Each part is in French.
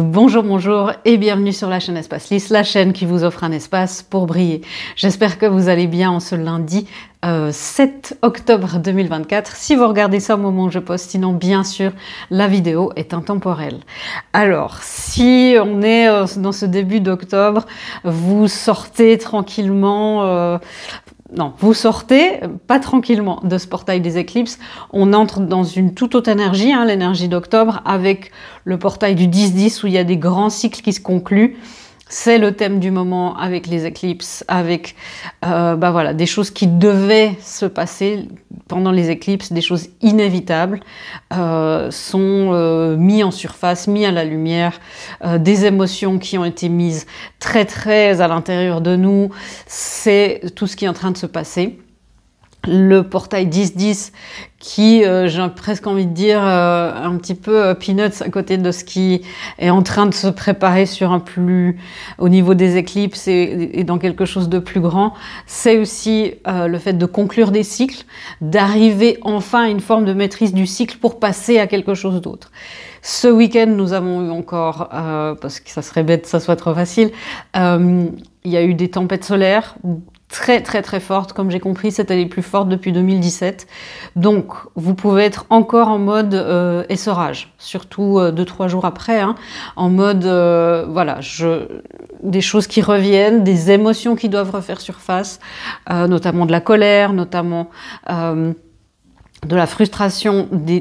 Bonjour, bonjour et bienvenue sur la chaîne Espace la chaîne qui vous offre un espace pour briller. J'espère que vous allez bien en ce lundi 7 euh, octobre 2024. Si vous regardez ça au moment où je poste, sinon bien sûr la vidéo est intemporelle. Alors, si on est euh, dans ce début d'octobre, vous sortez tranquillement. Euh, non, vous sortez pas tranquillement de ce portail des éclipses. On entre dans une toute haute énergie, hein, l'énergie d'octobre, avec le portail du 10-10 où il y a des grands cycles qui se concluent c'est le thème du moment avec les éclipses, avec euh, bah voilà, des choses qui devaient se passer pendant les éclipses, des choses inévitables, euh, sont euh, mis en surface, mis à la lumière, des émotions qui ont été mises très très à l'intérieur de nous, c'est tout ce qui est en train de se passer le portail 10-10 qui, euh, j'ai presque envie de dire, euh, un petit peu euh, peanuts à côté de ce qui est en train de se préparer sur un plus au niveau des éclipses et, dans quelque chose de plus grand. C'est aussi le fait de conclure des cycles, d'arriver enfin à une forme de maîtrise du cycle pour passer à quelque chose d'autre. Ce week-end, nous avons eu encore, parce que ça serait bête, ça soit trop facile, il y a eu des tempêtes solaires, très très très forte. Comme j'ai compris, c'était les plus forte depuis 2017. Donc vous pouvez être encore en mode euh, essorage, surtout euh, deux trois jours après, hein. en mode euh, voilà, je, des choses qui reviennent, des émotions qui doivent refaire surface, notamment de la colère, notamment de la frustration, des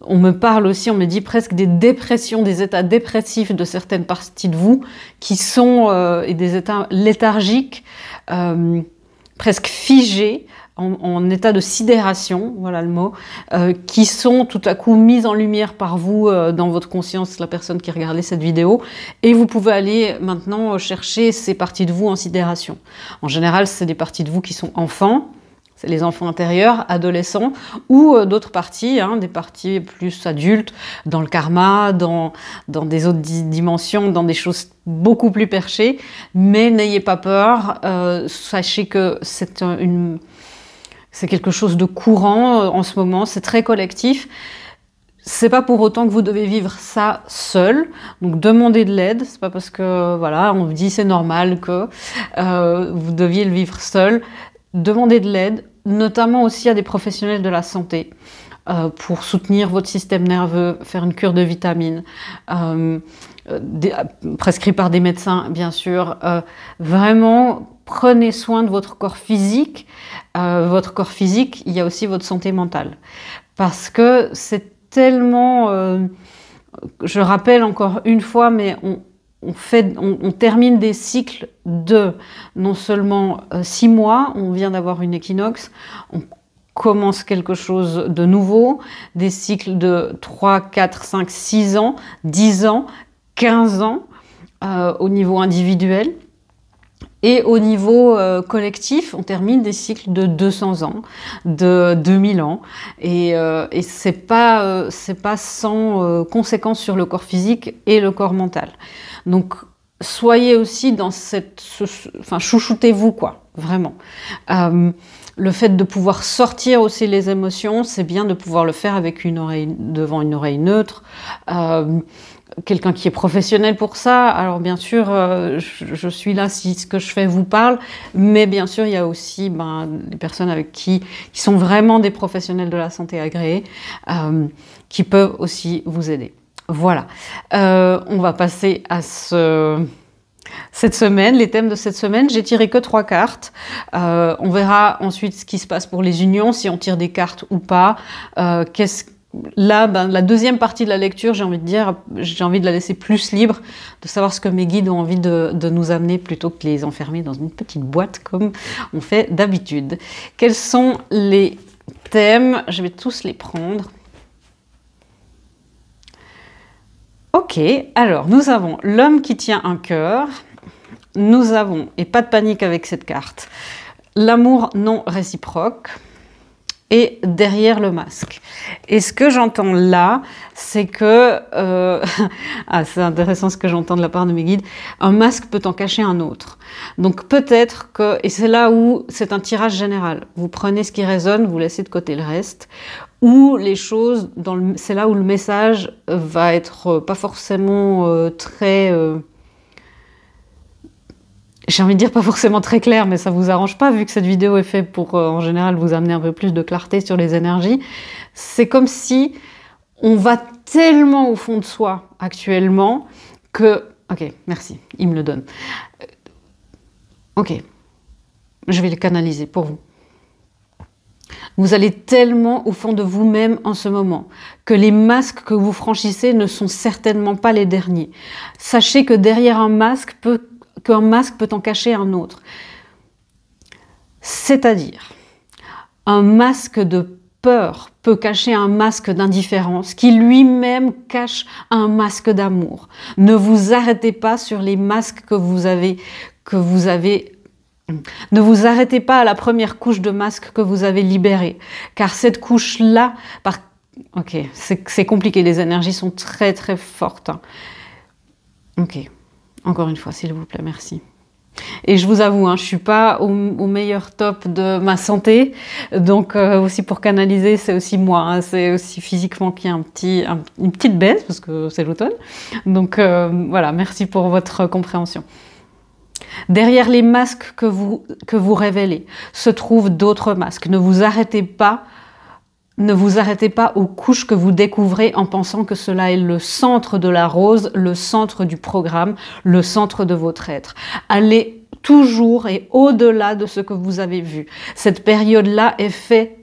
on me parle aussi, on me dit presque des dépressions, des états dépressifs de certaines parties de vous qui sont euh, et des états léthargiques, euh, presque figés, en, état de sidération, voilà le mot, euh, qui sont tout à coup mises en lumière par vous dans votre conscience, la personne qui regardait cette vidéo, et vous pouvez aller maintenant chercher ces parties de vous en sidération. En général, c'est des parties de vous qui sont enfants, les enfants intérieurs, adolescents, ou euh, d'autres parties, hein, des parties plus adultes, dans le karma, dans, dans des autres dimensions, dans des choses beaucoup plus perchées. Mais n'ayez pas peur, euh, sachez que c'est une... quelque chose de courant euh, en ce moment, c'est très collectif. C'est pas pour autant que vous devez vivre ça seul. Donc demandez de l'aide. C'est pas parce que voilà, on vous dit c'est normal que vous deviez le vivre seul. Demandez de l'aide notamment aussi à des professionnels de la santé euh, pour soutenir votre système nerveux, faire une cure de vitamines. Euh, euh, euh prescrit par des médecins, bien sûr. vraiment, prenez soin de votre corps physique. votre corps physique, il y a aussi votre santé mentale. Parce que c'est tellement... je rappelle encore une fois, mais on, on, fait, on, termine des cycles de non seulement euh, six mois, on vient d'avoir une équinoxe, on commence quelque chose de nouveau, des cycles de 3, 4, 5, 6 ans, 10 ans, 15 ans euh, au niveau individuel. Et au niveau euh, collectif, on termine des cycles de 200 ans, de 2000 ans. Et, ce euh, et c'est pas, euh, c'est pas, sans conséquences sur le corps physique et le corps mental. Donc, soyez aussi dans cette... Enfin, chouchoutez-vous, quoi, vraiment. le fait de pouvoir sortir aussi les émotions, c'est bien de pouvoir le faire avec une oreille devant une oreille neutre quelqu'un qui est professionnel pour ça. Alors bien sûr, euh, je, suis là si ce que je fais vous parle, mais bien sûr, il y a aussi ben, des personnes avec qui, qui sont vraiment des professionnels de la santé agréés, euh, qui peuvent aussi vous aider. Voilà. Euh, on va passer à ce... Cette semaine, les thèmes de cette semaine, j'ai tiré que trois cartes. on verra ensuite ce qui se passe pour les unions, si on tire des cartes ou pas. Qu'est-ce là, ben, la deuxième partie de la lecture, j'ai envie de dire, j'ai envie de la laisser plus libre, de savoir ce que mes guides ont envie de, de nous amener plutôt que de les enfermer dans une petite boîte comme on fait d'habitude. Quels sont les thèmes Je vais tous les prendre. Ok, alors nous avons l'homme qui tient un cœur. Nous avons, et pas de panique avec cette carte, l'amour non réciproque et derrière le masque. Et ce que j'entends là, c'est que, euh, ah, c'est intéressant ce que j'entends de la part de mes guides, un masque peut en cacher un autre. Donc peut-être que, et c'est là où c'est un tirage général, vous prenez ce qui résonne, vous laissez de côté le reste, ou les choses, c'est là où le message va être pas forcément euh, très... Euh, j'ai envie de dire pas forcément très clair, mais ça vous arrange pas vu que cette vidéo est faite pour euh, en général vous amener un peu plus de clarté sur les énergies. C'est comme si on va tellement au fond de soi actuellement que ok merci, il me le donne. Euh, ok, je vais le canaliser pour vous. Vous allez tellement au fond de vous-même en ce moment que les masques que vous franchissez ne sont certainement pas les derniers. Sachez que derrière un masque peut qu'un masque peut en cacher un autre. C'est-à-dire, un masque de peur peut cacher un masque d'indifférence qui lui-même cache un masque d'amour. Ne vous arrêtez pas sur les masques que vous avez que vous avez ne vous arrêtez pas à la première couche de masque que vous avez libérée, car cette couche-là, par... ok, c'est compliqué, les énergies sont très très fortes. Hein. Ok. Encore une fois, s'il vous plaît, merci. Et je vous avoue, hein, je ne suis pas au, meilleur top de ma santé, donc euh, aussi pour canaliser, c'est aussi moi, hein. c'est aussi physiquement qu'il y a un petit, une petite baisse, parce que c'est l'automne. Donc euh, voilà, merci pour votre compréhension. Derrière les masques que vous, que vous révélez se trouvent d'autres masques. Ne vous arrêtez pas ne vous arrêtez pas aux couches que vous découvrez en pensant que cela est le centre de la rose, le centre du programme, le centre de votre être. Allez toujours et au-delà de ce que vous avez vu. Cette période-là est faite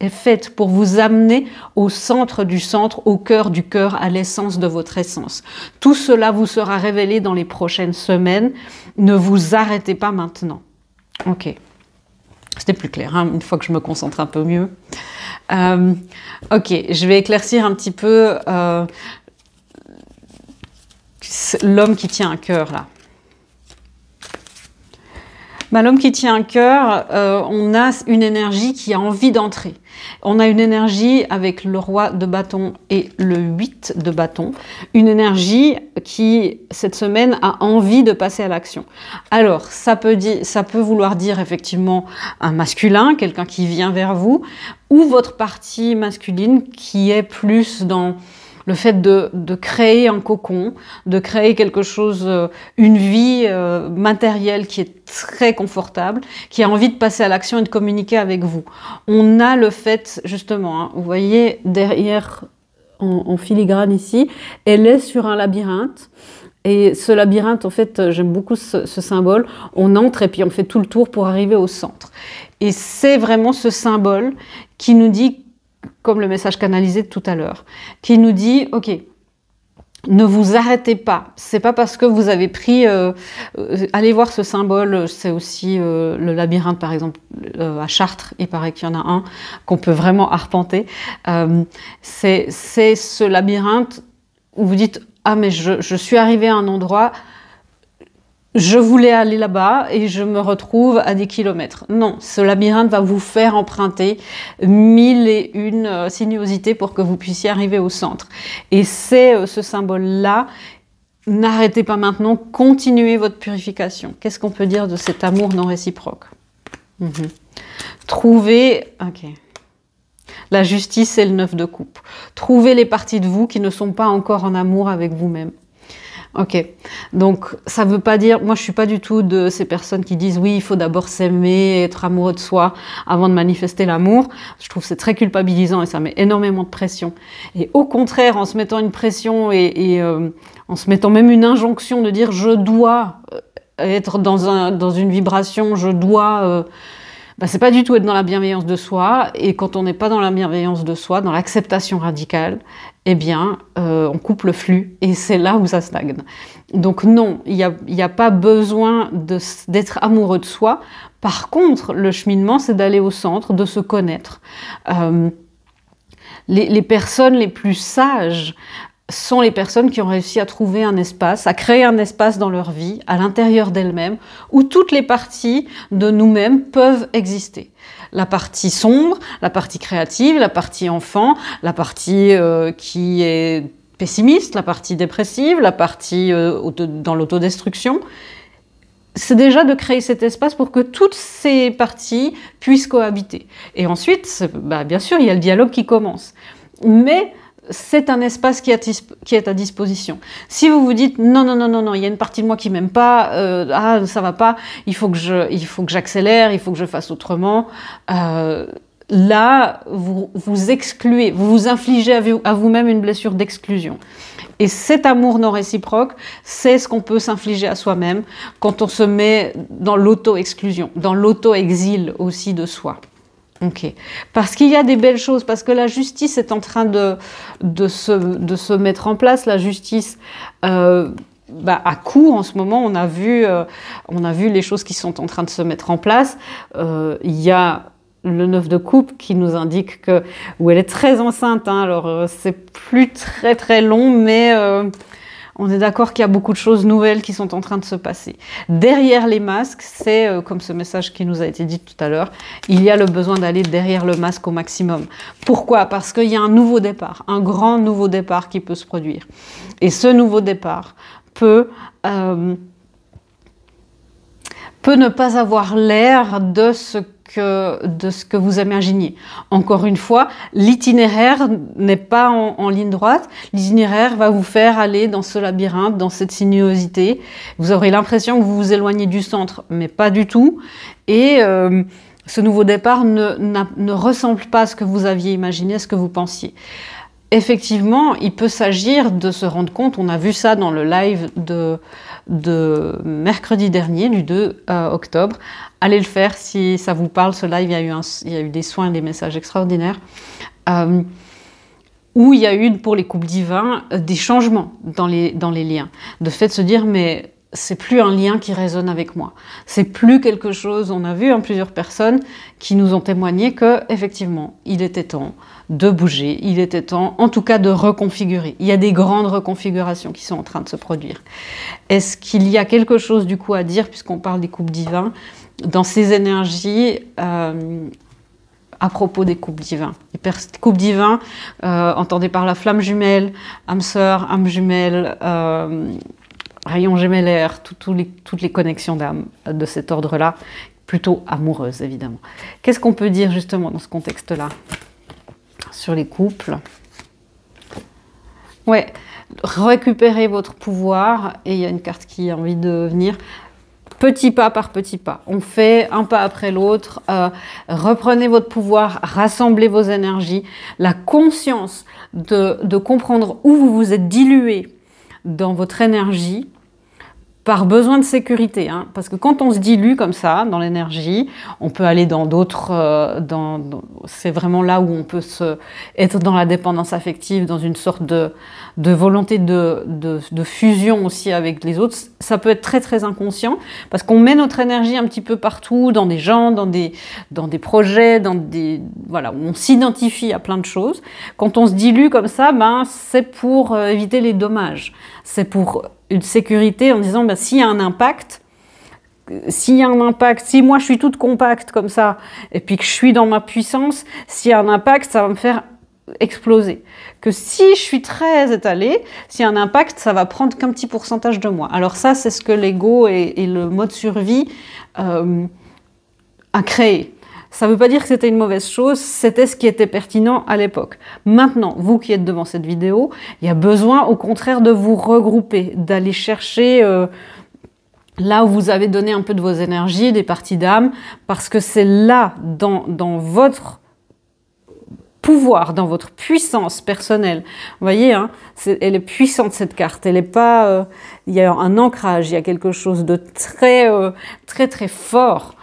est faite pour vous amener au centre du centre, au cœur du cœur, à l'essence de votre essence. Tout cela vous sera révélé dans les prochaines semaines. Ne vous arrêtez pas maintenant. Ok. C'était plus clair, hein, une fois que je me concentre un peu mieux. Euh, ok, je vais éclaircir un petit peu euh, l'homme qui tient un cœur là. Bah, l'homme qui tient un cœur, euh, on a une énergie qui a envie d'entrer. On a une énergie avec le roi de bâton et le 8 de bâton, une énergie qui, cette semaine, a envie de passer à l'action. Alors, ça peut, ça peut vouloir dire effectivement un masculin, quelqu'un qui vient vers vous, ou votre partie masculine qui est plus dans le fait de, créer un cocon, de créer quelque chose, euh, une vie euh, matérielle qui est très confortable, qui a envie de passer à l'action et de communiquer avec vous. On a le fait, justement, hein, vous voyez derrière en, filigrane ici, elle est sur un labyrinthe. Et ce labyrinthe, en fait, euh, j'aime beaucoup ce, ce symbole. On entre et puis on fait tout le tour pour arriver au centre. Et c'est vraiment ce symbole qui nous dit comme le message canalisé de tout à l'heure, qui nous dit, OK, ne vous arrêtez pas. C'est pas parce que vous avez pris, euh, euh, allez voir ce symbole. C'est aussi euh, le labyrinthe, par exemple, à Chartres. Il paraît qu'il y en a un qu'on peut vraiment arpenter. c'est ce labyrinthe où vous dites ah mais je suis arrivé à un endroit je voulais aller là-bas et je me retrouve à des kilomètres. Non, ce labyrinthe va vous faire emprunter mille et une euh, sinuosités pour que vous puissiez arriver au centre. Et c'est euh, ce symbole-là. N'arrêtez pas maintenant, continuez votre purification. Qu'est-ce qu'on peut dire de cet amour non réciproque mhm. Trouvez... Ok. La justice et le neuf de coupe. Trouvez les parties de vous qui ne sont pas encore en amour avec vous-même. Ok. Donc ça veut pas dire, moi je suis pas du tout de ces personnes qui disent oui, il faut d'abord s'aimer, être amoureux de soi avant de manifester l'amour. Je trouve c'est très culpabilisant et ça met énormément de pression. Et au contraire, en se mettant une pression et, euh, en se mettant même une injonction de dire je dois euh, être dans, un, dans une vibration, je dois euh, ce bah, c'est pas du tout être dans la bienveillance de soi. Et quand on n'est pas dans la bienveillance de soi, dans l'acceptation radicale, eh bien, euh, on coupe le flux et c'est là où ça stagne. Donc non, il n'y a, pas besoin d'être amoureux de soi. Par contre, le cheminement, c'est d'aller au centre, de se connaître. Euh, les, les, personnes les plus sages sont les personnes qui ont réussi à trouver un espace, à créer un espace dans leur vie, à l'intérieur d'elles-mêmes, où toutes les parties de nous-mêmes peuvent exister. La partie sombre, la partie créative, la partie enfant, la partie euh, qui est pessimiste, la partie dépressive, la partie euh, dans l'autodestruction. C'est déjà de créer cet espace pour que toutes ces parties puissent cohabiter. Et ensuite, bah, bien sûr, il y a le dialogue qui commence. Mais c'est un espace qui, est à disposition. Si vous vous dites non, non, non, non, non, il y a une partie de moi qui m'aime pas, euh, ah, ça va pas, il faut que je, il faut que j'accélère, il faut que je fasse autrement. Euh, là, vous vous excluez, vous vous infligez à vous-même une blessure d'exclusion. Et cet amour non réciproque, c'est ce qu'on peut s'infliger à soi-même quand on se met dans l'auto-exclusion, dans l'auto-exil aussi de soi. Ok. Parce qu'il y a des belles choses, parce que la justice est en train de, de, se, de se mettre en place, la justice. Euh, bah, à court en ce moment, on a, vu, euh, on a vu les choses qui sont en train de se mettre en place. Euh, il y a le 9 de coupe qui nous indique que, où elle est très enceinte, hein. alors c'est plus très très long, mais on est d'accord qu'il y a beaucoup de choses nouvelles qui sont en train de se passer. Derrière les masques, c'est euh, comme ce message qui nous a été dit tout à l'heure, il y a le besoin d'aller derrière le masque au maximum. Pourquoi Parce qu'il y a un nouveau départ, un grand nouveau départ qui peut se produire. Et ce nouveau départ peut... Euh, peut ne pas avoir l'air de ce de ce que vous imaginiez. Encore une fois, l'itinéraire n'est pas en, ligne droite. L'itinéraire va vous faire aller dans ce labyrinthe, dans cette sinuosité. Vous aurez l'impression que vous vous éloignez du centre, mais pas du tout. Et euh, ce nouveau départ ne ressemble pas à ce que vous aviez imaginé, à ce que vous pensiez effectivement, il peut s'agir de se rendre compte, on a vu ça dans le live de, mercredi dernier, du 2 euh, octobre. Allez le faire si ça vous parle, ce live, il y a eu, des soins, des messages extraordinaires. Euh, où il y a eu, pour les couples divins, euh, des changements dans les, dans les liens. De fait se dire, mais c'est plus un lien qui résonne avec moi. C'est plus quelque chose, on a vu hein, plusieurs personnes qui nous ont témoigné que effectivement, il était temps de bouger, il était temps en tout cas de reconfigurer. Il y a des grandes reconfigurations qui sont en train de se produire. Est-ce qu'il y a quelque chose du coup à dire puisqu'on parle des coupes divins dans ces énergies euh, à propos des coupes divins. Les couples divins, euh, entendez par la flamme jumelle, âme sœur, âme jumelle, euh, rayon gémellaire, les, toutes les connexions d'âme de cet ordre-là, plutôt amoureuse évidemment. Qu'est-ce qu'on peut dire justement dans ce contexte-là sur les couples Ouais, récupérez votre pouvoir, et il y a une carte qui a envie de venir, petit pas par petit pas. On fait un pas après l'autre. Euh, reprenez votre pouvoir, rassemblez vos énergies. La conscience de, de comprendre où vous vous êtes dilué dans votre énergie par besoin de sécurité. Hein. parce que quand on se dilue comme ça dans l'énergie, on peut aller dans d'autres... Euh, c'est vraiment là où on peut se, être dans la dépendance affective, dans une sorte de, volonté de, fusion aussi avec les autres. Ça peut être très très inconscient, parce qu'on met notre énergie un petit peu partout, dans des gens, dans des, dans des projets, dans des... Voilà, on s'identifie à plein de choses. Quand on se dilue comme ça, ben, c'est pour euh, éviter les dommages. C'est pour une sécurité en disant, ben, s'il y a un impact, s'il y a un impact, si moi je suis toute compacte comme ça, et puis que je suis dans ma puissance, s'il y a un impact, ça va me faire exploser. Que si je suis très étalée, s'il y a un impact, ça va prendre qu'un petit pourcentage de moi. Alors ça, c'est ce que l'ego et, le mode survie euh, a créé. Ça ne veut pas dire que c'était une mauvaise chose, c'était ce qui était pertinent à l'époque. Maintenant, vous qui êtes devant cette vidéo, il y a besoin au contraire de vous regrouper, d'aller chercher... Euh, là où vous avez donné un peu de vos énergies, des parties d'âme, parce que c'est là, dans, votre pouvoir, dans votre puissance personnelle. Vous voyez, hein, elle est puissante cette carte. Elle n'est pas, euh, il y a un ancrage, il y a quelque chose de très, euh, très, très fort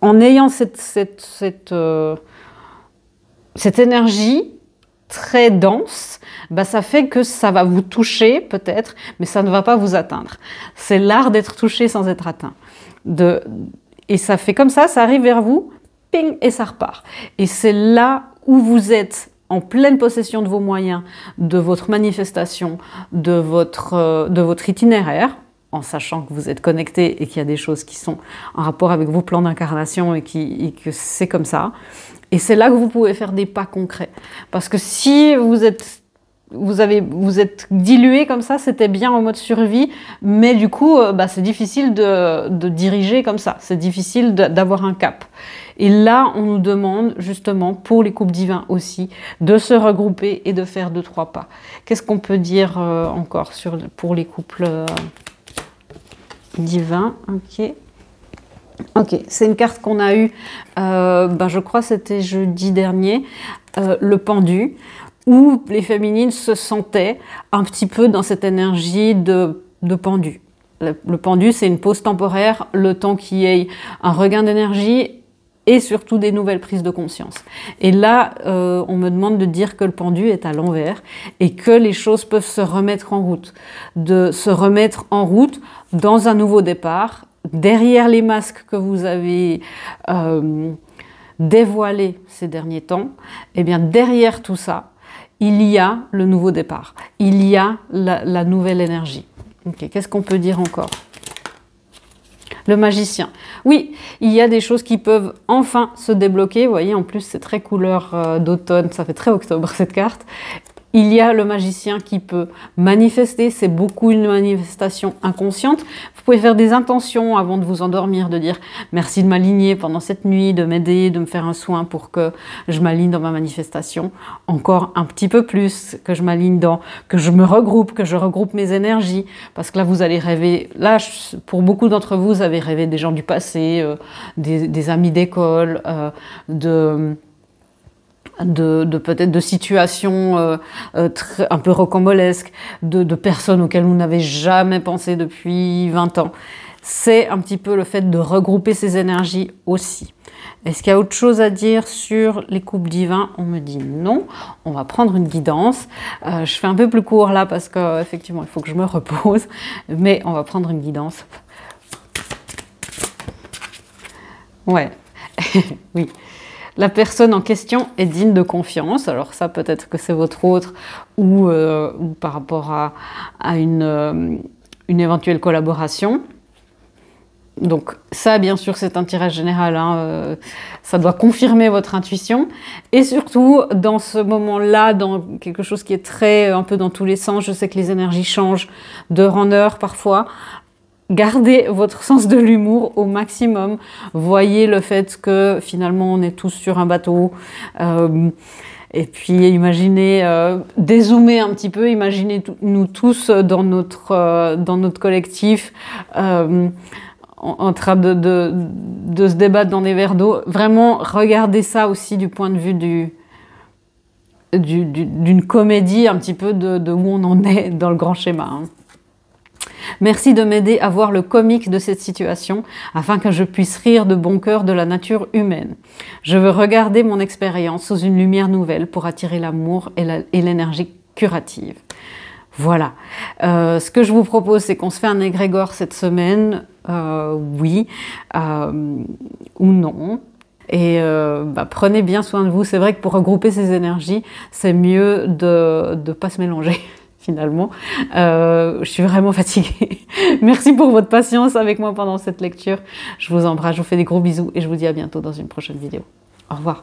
en ayant euh, cette, énergie très dense, bah, ça fait que ça va vous toucher peut-être, mais ça ne va pas vous atteindre. C'est l'art d'être touché sans être atteint. De, et ça fait comme ça, ça arrive vers vous, ping, et ça repart. Et c'est là où vous êtes en pleine possession de vos moyens, de votre manifestation, de votre, euh, de votre itinéraire, en sachant que vous êtes connecté et qu'il y a des choses qui sont en rapport avec vos plans d'incarnation et, et, que c'est comme ça. Et c'est là que vous pouvez faire des pas concrets. Parce que si vous êtes, vous avez, vous êtes dilué comme ça, c'était bien en mode survie, mais du coup, euh, bah, c'est difficile de, diriger comme ça, c'est difficile d'avoir un cap. Et là, on nous demande justement, pour les couples divins aussi, de se regrouper et de faire deux, trois pas. Qu'est-ce qu'on peut dire euh, encore sur, pour les couples euh, divin, ok. Ok, c'est une carte qu'on a eue, euh, ben je crois c'était jeudi dernier, euh, le pendu, où les féminines se sentaient un petit peu dans cette énergie de, pendu. Le, le pendu, c'est une pause temporaire, le temps qu'il y ait un regain d'énergie et surtout des nouvelles prises de conscience. Et là, euh, on me demande de dire que le pendu est à l'envers et que les choses peuvent se remettre en route, de se remettre en route dans un nouveau départ, derrière les masques que vous avez euh, dévoilés ces derniers temps, et eh bien derrière tout ça, il y a le nouveau départ, il y a la, nouvelle énergie. Qu'est-ce qu'on peut dire encore le magicien. Oui, il y a des choses qui peuvent enfin se débloquer. Vous voyez, en plus, c'est très couleur euh, d'automne. Ça fait très octobre, cette carte il y a le magicien qui peut manifester, c'est beaucoup une manifestation inconsciente. Vous pouvez faire des intentions avant de vous endormir, de dire merci de m'aligner pendant cette nuit, de m'aider, de me faire un soin pour que je m'aligne dans ma manifestation encore un petit peu plus, que je m'aligne dans, que je me regroupe, que je regroupe mes énergies. Parce que là, vous allez rêver, là, pour beaucoup d'entre vous, vous avez rêvé des gens du passé, euh, des, amis d'école, euh, de de, peut-être de situations euh, euh, un peu rocambolesques, de, personnes auxquelles vous n'avez jamais pensé depuis 20 ans. C'est un petit peu le fait de regrouper ces énergies aussi. Est-ce qu'il y a autre chose à dire sur les coupes divins On me dit non. On va prendre une guidance. Euh, je fais un peu plus court là parce qu'effectivement, il faut que je me repose. Mais on va prendre une guidance. Ouais. oui la personne en question est digne de confiance. Alors ça, peut-être que c'est votre autre ou, euh, par rapport à, euh, une, éventuelle collaboration. Donc ça, bien sûr, c'est un tirage général. Hein, euh, ça doit confirmer votre intuition. Et surtout, dans ce moment-là, dans quelque chose qui est très un peu dans tous les sens, je sais que les énergies changent d'heure en heure parfois gardez votre sens de l'humour au maximum. Voyez le fait que finalement on est tous sur un bateau. Euh, et puis imaginez, euh, dézoomer un petit peu, imaginez nous tous dans notre, euh, dans notre collectif. Euh, en, train de, de, de, se débattre dans des verres d'eau. Vraiment, regardez ça aussi du point de vue du, d'une du, comédie un petit peu de, où on en est dans le grand schéma. Hein. Merci de m'aider à voir le comique de cette situation, afin que je puisse rire de bon cœur de la nature humaine. Je veux regarder mon expérience sous une lumière nouvelle pour attirer l'amour et l'énergie curative. Voilà. Euh, ce que je vous propose, c'est qu'on se fait un égrégore cette semaine, euh, oui euh, ou non. Et bah, prenez bien soin de vous. C'est vrai que pour regrouper ces énergies, c'est mieux de ne pas se mélanger finalement. Euh, je suis vraiment fatiguée. Merci pour votre patience avec moi pendant cette lecture. Je vous embrasse, je vous fais des gros bisous et je vous dis à bientôt dans une prochaine vidéo. Au revoir.